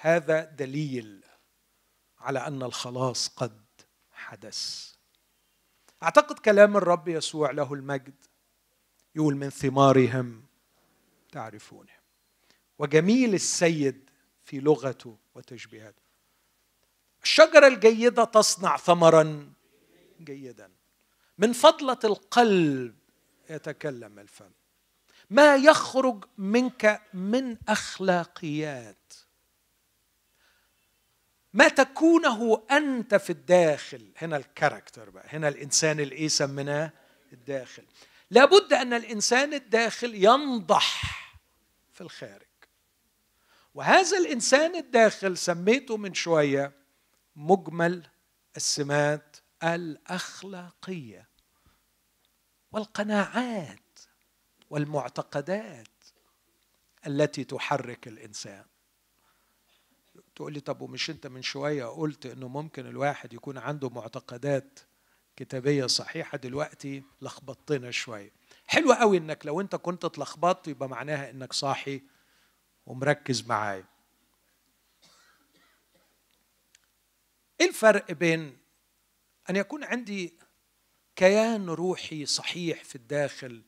هذا دليل على ان الخلاص قد حدث اعتقد كلام الرب يسوع له المجد يقول من ثمارهم تعرفونه وجميل السيد في لغته وتشبيهاته الشجره الجيده تصنع ثمرا جيدا من فضله القلب يتكلم الفم ما يخرج منك من اخلاقيات ما تكونه أنت في الداخل هنا الكاركتر بقى هنا الإنسان الإيه سميناه الداخل لابد أن الإنسان الداخل ينضح في الخارج وهذا الإنسان الداخل سميته من شوية مجمل السمات الأخلاقية والقناعات والمعتقدات التي تحرك الإنسان تقول لي طب ومش انت من شويه قلت انه ممكن الواحد يكون عنده معتقدات كتابيه صحيحه دلوقتي لخبطتنا شويه حلو قوي انك لو انت كنت اتلخبطت يبقى معناها انك صاحي ومركز معايا ايه الفرق بين ان يكون عندي كيان روحي صحيح في الداخل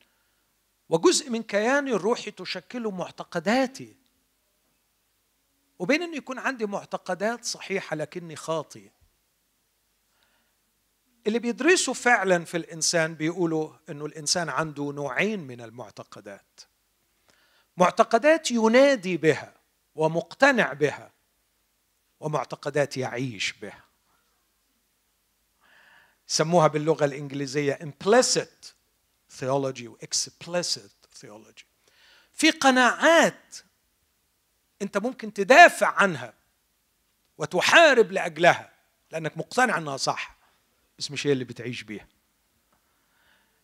وجزء من كياني الروحي تشكله معتقداتي وبين أن يكون عندي معتقدات صحيحة لكني خاطئ اللي بيدرسوا فعلا في الإنسان بيقولوا أنه الإنسان عنده نوعين من المعتقدات معتقدات ينادي بها ومقتنع بها ومعتقدات يعيش بها سموها باللغة الإنجليزية implicit theology و explicit theology في قناعات انت ممكن تدافع عنها وتحارب لاجلها لانك مقتنع انها صح بس مش هي اللي بتعيش بيها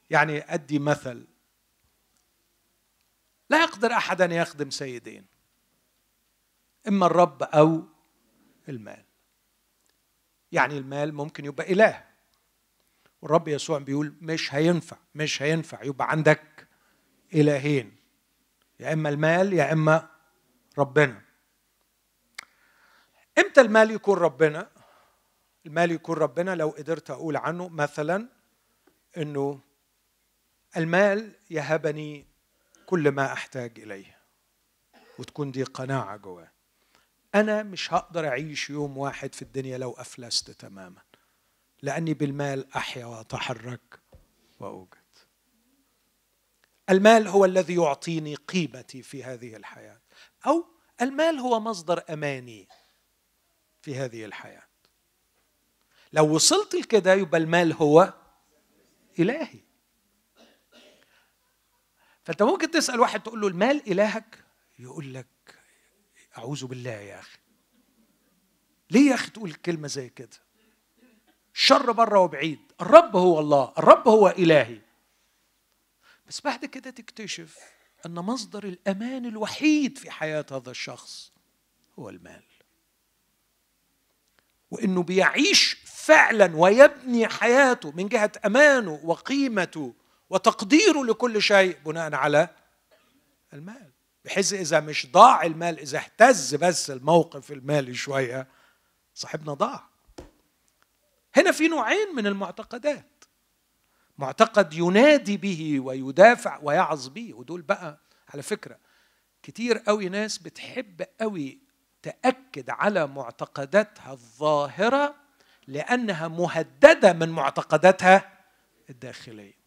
يعني ادي مثل لا يقدر احد ان يخدم سيدين اما الرب او المال يعني المال ممكن يبقى اله والرب يسوع بيقول مش هينفع مش هينفع يبقى عندك الهين يا اما المال يا اما ربنا امتى المال يكون ربنا المال يكون ربنا لو قدرت اقول عنه مثلا انه المال يهبني كل ما احتاج اليه وتكون دي قناعه جواه انا مش هقدر اعيش يوم واحد في الدنيا لو افلست تماما لاني بالمال احيا واتحرك واوجد المال هو الذي يعطيني قيمتي في هذه الحياه أو المال هو مصدر أماني في هذه الحياة لو وصلت لكده يبقى المال هو إلهي فأنت ممكن تسأل واحد تقول له المال إلهك يقول لك أعوذ بالله يا أخي ليه يا أخي تقول كلمة زي كده الشر بره وبعيد الرب هو الله الرب هو إلهي بس بعد كده تكتشف أن مصدر الأمان الوحيد في حياة هذا الشخص هو المال وانه بيعيش فعلا ويبني حياته من جهه امانه وقيمته وتقديره لكل شيء بناء على المال بحيث اذا مش ضاع المال اذا اهتز بس الموقف المالي شويه صاحبنا ضاع هنا في نوعين من المعتقدات معتقد ينادي به ويدافع ويعظ به ودول بقى على فكرة كتير قوي ناس بتحب قوي تأكد على معتقداتها الظاهرة لأنها مهددة من معتقداتها الداخلية